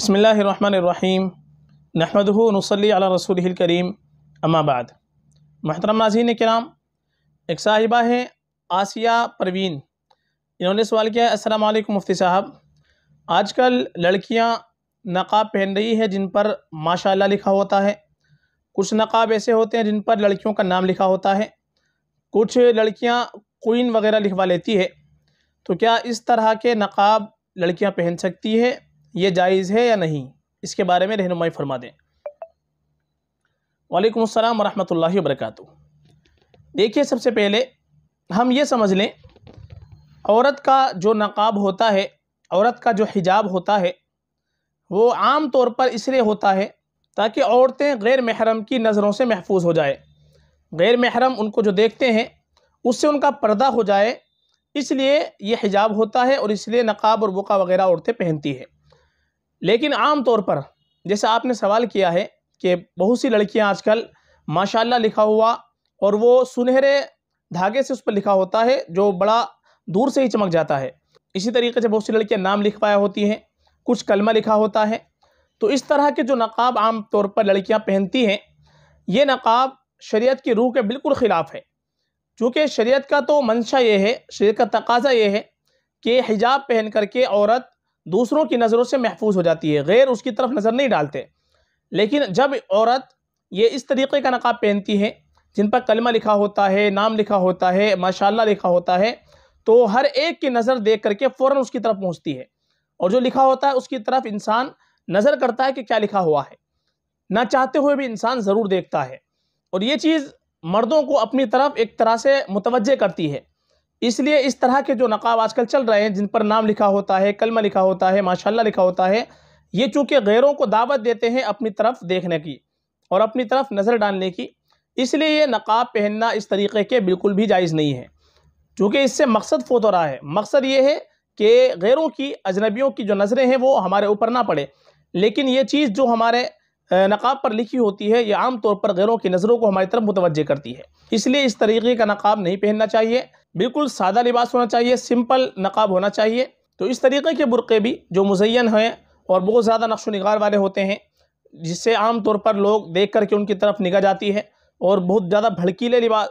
بسم اللہ الرحمن الرحیم نحمده نصلی علی رسول کریم اما بعد محترم ناظرین کرام ایک صاحبہ ہیں آسیہ پروین انہوں نے سوال کیا ہے السلام علیکم مفتی صاحب آج کل لڑکیاں نقاب پہن رہی ہیں جن پر ماشاء اللہ لکھا ہوتا ہے کچھ نقاب ایسے ہوتے ہیں جن پر لڑکیوں کا نام لکھا ہوتا ہے کچھ لڑکیاں کوئن وغیرہ لکھوا لیتی ہے تو کیا اس طرح کے نقاب لڑکیاں پہن سکتی ہے یہ جائز ہے یا نہیں اس کے بارے میں رہنمائی فرما دیں وعلیکم السلام ورحمۃ اللہ وبرکاتہ دیکھیے سب سے پہلے ہم یہ سمجھ لیں عورت کا جو نقاب ہوتا ہے عورت کا جو حجاب ہوتا ہے وہ عام طور پر اس لیے ہوتا ہے تاکہ عورتیں غیر محرم کی نظروں سے محفوظ ہو جائے غیر محرم ان کو جو دیکھتے ہیں اس سے ان کا پردہ ہو جائے اس لیے یہ حجاب ہوتا ہے اور اس لیے نقاب اور بقا وغیرہ عورتیں پہنتی ہیں لیکن عام طور پر جیسے آپ نے سوال کیا ہے کہ بہت سی لڑکیاں آج کل ماشاءاللہ لکھا ہوا اور وہ سنہرے دھاگے سے اس پر لکھا ہوتا ہے جو بڑا دور سے ہی چمک جاتا ہے اسی طریقے سے بہت سی لڑکیاں نام لکھ پایا ہوتی ہیں کچھ کلمہ لکھا ہوتا ہے تو اس طرح کے جو نقاب عام طور پر لڑکیاں پہنتی ہیں یہ نقاب شریعت کی روح کے بالکل خلاف ہے چونکہ شریعت کا تو منشا یہ ہے شریعت کا تقاضا یہ ہے کہ حجاب پہن کر کے عورت دوسروں کی نظروں سے محفوظ ہو جاتی ہے غیر اس کی طرف نظر نہیں ڈالتے لیکن جب عورت یہ اس طریقے کا نقاب پہنتی ہے جن پر کلمہ لکھا ہوتا ہے نام لکھا ہوتا ہے ماشاءاللہ لکھا ہوتا ہے تو ہر ایک کی نظر دیکھ کر کے فوراً اس کی طرف پہنچتی ہے اور جو لکھا ہوتا ہے اس کی طرف انسان نظر کرتا ہے کہ کیا لکھا ہوا ہے نہ چاہتے ہوئے بھی انسان ضرور دیکھتا ہے اور یہ چیز مردوں کو اپنی طرف ایک طرح سے متوجہ کرتی ہے اس لیے اس طرح کے جو نقاب آج کل چل رہے ہیں جن پر نام لکھا ہوتا ہے کلمہ لکھا ہوتا ہے ماشاءاللہ لکھا ہوتا ہے یہ چونکہ غیروں کو دعوت دیتے ہیں اپنی طرف دیکھنے کی اور اپنی طرف نظر ڈالنے کی اس لیے یہ نقاب پہننا اس طریقے کے بالکل بھی جائز نہیں ہے چونکہ اس سے مقصد فوت ہو رہا ہے مقصد یہ ہے کہ غیروں کی اجنبیوں کی جو نظریں ہیں وہ ہمارے اوپر نہ پڑے لیکن یہ چیز جو ہمارے نقاب پر لکھی ہوتی ہے یہ عام طور پر غیروں کی نظروں کو ہماری طرف متوجہ کرتی ہے اس لیے اس طریقے کا نقاب نہیں پہننا چاہیے بالکل سادہ لباس ہونا چاہیے سمپل نقاب ہونا چاہیے تو اس طریقے کے برقعے بھی جو مزین ہیں اور بہت زیادہ نقش و نگار والے ہوتے ہیں جس سے عام طور پر لوگ دیکھ کر کے ان کی طرف نگاہ جاتی ہے اور بہت زیادہ بھڑکیلے لباس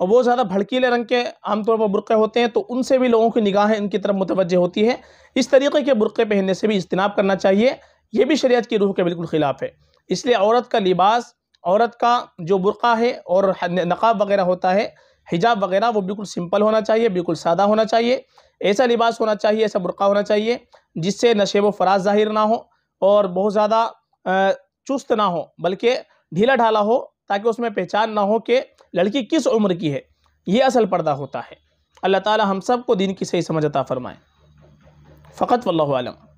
اور بہت زیادہ بھڑکیلے رنگ کے عام طور پر برقعے ہوتے ہیں تو ان سے بھی لوگوں کی نگاہیں ان کی طرف متوجہ ہوتی ہے اس طریقے کے برقعے پہننے سے بھی اجتناب کرنا چاہیے یہ بھی شریعت کی روح کے بالکل خلاف ہے اس لیے عورت کا لباس عورت کا جو برقع ہے اور نقاب وغیرہ ہوتا ہے حجاب وغیرہ وہ بالکل سمپل ہونا چاہیے بالکل سادہ ہونا چاہیے ایسا لباس ہونا چاہیے ایسا برقع ہونا چاہیے جس سے نشیب و فراز ظاہر نہ ہو اور بہت زیادہ چست نہ ہو بلکہ ڈھیلا ڈھالا ہو تاکہ اس میں پہچان نہ ہو کہ لڑکی کس عمر کی ہے یہ اصل پردہ ہوتا ہے اللہ تعالی ہم سب کو دین کی صحیح سمجھتا فرمائیں فقط واللہ علم